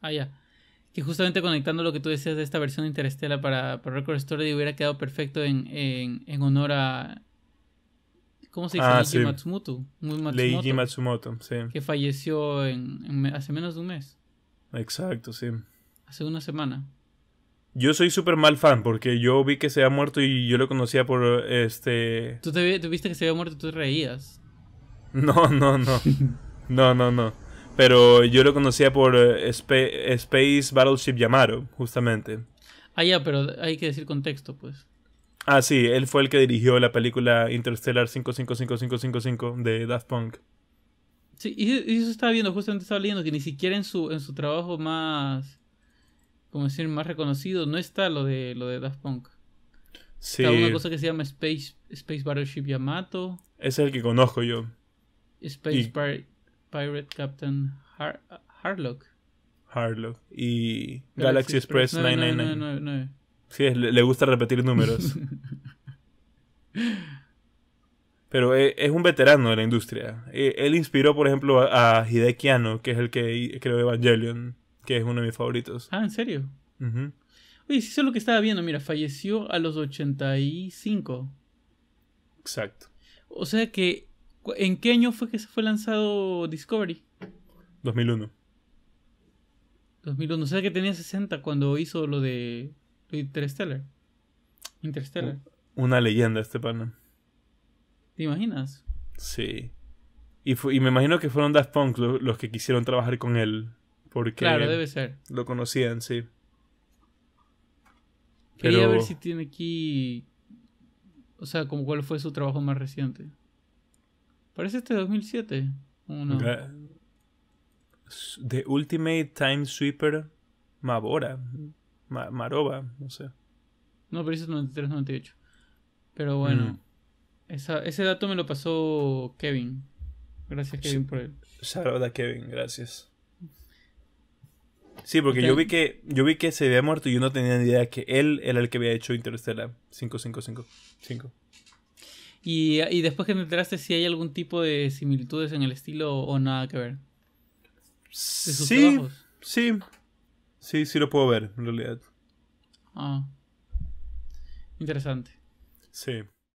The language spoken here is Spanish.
Ah, ya. Que justamente conectando lo que tú decías de esta versión de Interestela para, para Record Story hubiera quedado perfecto en, en, en honor a. ¿Cómo se dice? Ah, Matsumoto. Leiji Matsumoto, sí. Que falleció hace menos de un mes. Exacto, sí. Hace una semana. Yo soy súper mal fan porque yo vi que se había muerto y yo lo conocía por este. Tú te, viste que se había muerto y tú reías. No, no, no. no, no, no. Pero yo lo conocía por eh, Space Battleship Yamato, justamente. Ah, ya, pero hay que decir contexto, pues. Ah, sí, él fue el que dirigió la película Interstellar 555555 de Daft Punk. Sí, y, eso estaba viendo, justamente estaba leyendo que ni siquiera en su, en su trabajo más, como decir, más reconocido, no está lo de, lo de Daft Punk. Sí. Está una cosa que se llama Space, Space Battleship Yamato. es el que conozco yo. Space Battleship... Pirate Captain Harlock. Harlock. Y Galaxy, Express, 999. No, no, no, Sí, le, gusta repetir números. Pero e, es un veterano de la industria. E, él inspiró, por ejemplo, a Hideki Anno, que es el que creó Evangelion, que es uno de mis favoritos. Ah, ¿en serio? Oye, si eso es lo que estaba viendo. Mira, falleció a los 85. Exacto. O sea que ¿En qué año fue que se fue lanzado Discovery? 2001. 2001. O sea que tenía 60 cuando hizo lo de Interstellar. Interstellar. Una leyenda este pana. ¿Te imaginas? Sí. Y, me imagino que fueron Daft Punk los que quisieron trabajar con él. Porque claro, debe ser. Lo conocían, sí. Quería ver si tiene aquí. O sea, como cuál fue su trabajo más reciente. Parece este 2007. o no. The Ultimate Time Sweeper Mabora. Maroba, no sé. No, pero es 93-98. Pero bueno, mm. ese dato me lo pasó Kevin. Gracias, Kevin, por él. Saluda a Kevin, gracias. Sí, porque yo vi que yo vi que se había muerto y yo no tenía ni idea que él era el que había hecho Interstellar 5555. Y, después que te enteraste si hay algún tipo de similitudes en el estilo o nada que ver. sí, sí. Sí, sí lo puedo ver, en realidad. Ah. Interesante. Sí.